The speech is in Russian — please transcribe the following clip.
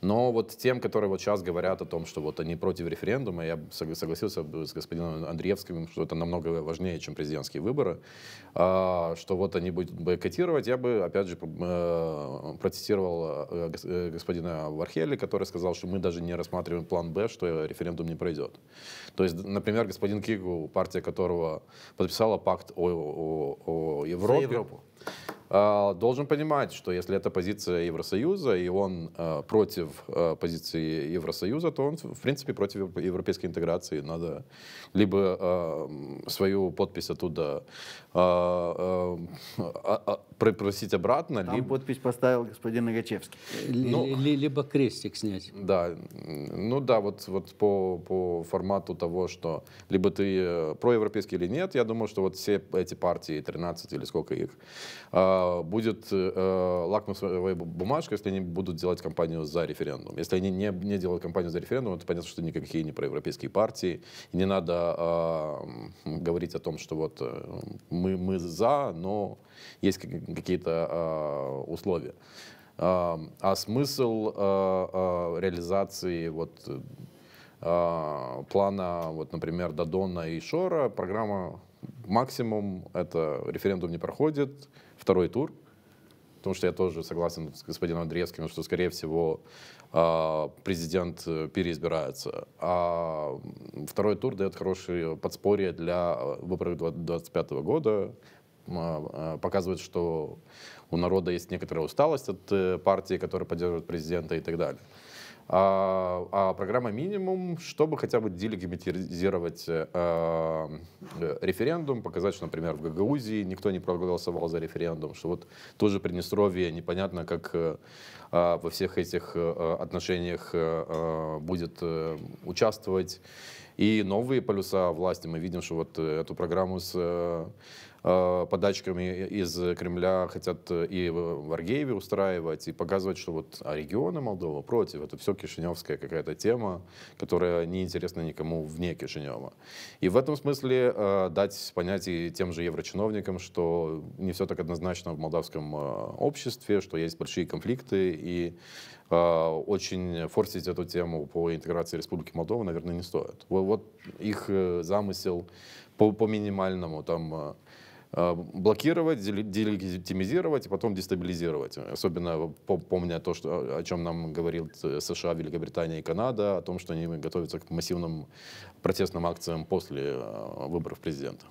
Но вот тем, которые вот сейчас говорят о том, что вот они против референдума, я согласился бы с господином Андреевским, что это намного важнее, чем президентские выборы, а, что вот они будут бойкотировать, я бы, опять же, э, процитировал э, э, господина Вархели, который сказал, что мы даже не рассматриваем план «Б», что референдум не пройдет. То есть, например, господин Кигу, партия которого подписала пакт о, о, о Европе... За Европу. А, должен понимать, что если это позиция Евросоюза, и он а, против а, позиции Евросоюза, то он, в принципе, против европейской интеграции. Надо либо свою подпись оттуда просить обратно. Там либо... подпись поставил господин Ногачевский. Ну, либо крестик снять. Да, ну да, вот, вот по, по формату того, что либо ты э, проевропейский или нет, я думаю, что вот все эти партии, 13 или сколько их, э, а, будет э, лакмусовая бумажка, если они будут делать кампанию за референдум. Если они не, не делают кампанию за референдум, то понятно, что никакие не проевропейские партии. И не надо а, говорить о том, что вот э, мы, мы за, но есть какие-то а, условия. А смысл реализации вот э, плана, вот, например, Дадона и Шора, программа максимум это референдум не проходит, второй тур, потому что я тоже согласен с господином Андреевским, что, скорее всего, а, президент э, переизбирается. А второй тур дает хорошее подспорье для э, выборов 2025 года, а, э, показывает, что у народа есть некоторая усталость от партии, которая поддерживает президента и так далее а, а программа «Минимум», чтобы хотя бы делегитимизировать э, э, референдум, показать, что, например, в Гагаузии никто не проголосовал за референдум, что вот тоже Приднестровье непонятно, как э, а, во всех этих э, э отношениях э, э, будет э, участвовать. И новые полюса власти. Мы видим, что вот э, эту программу с э, э, подачками из Кремля хотят и в Аргееве устраивать, и показывать, что вот а регионы Молдова против. Это все кишиневская какая-то тема, которая неинтересна никому вне Кишинева. И в этом смысле э, дать понять и тем же еврочиновникам, что не все так однозначно в молдавском э, обществе, что есть большие конфликты, и а, очень форсить эту тему по интеграции Республики Молдова, наверное, не стоит. Вот их э, замысел по, по минимальному там э, а, блокировать, делегитимизировать и потом дестабилизировать. Особенно помня то, что, о чем нам говорил э, США, Великобритания и Канада, о том, что они готовятся к массивным протестным акциям после выборов президента.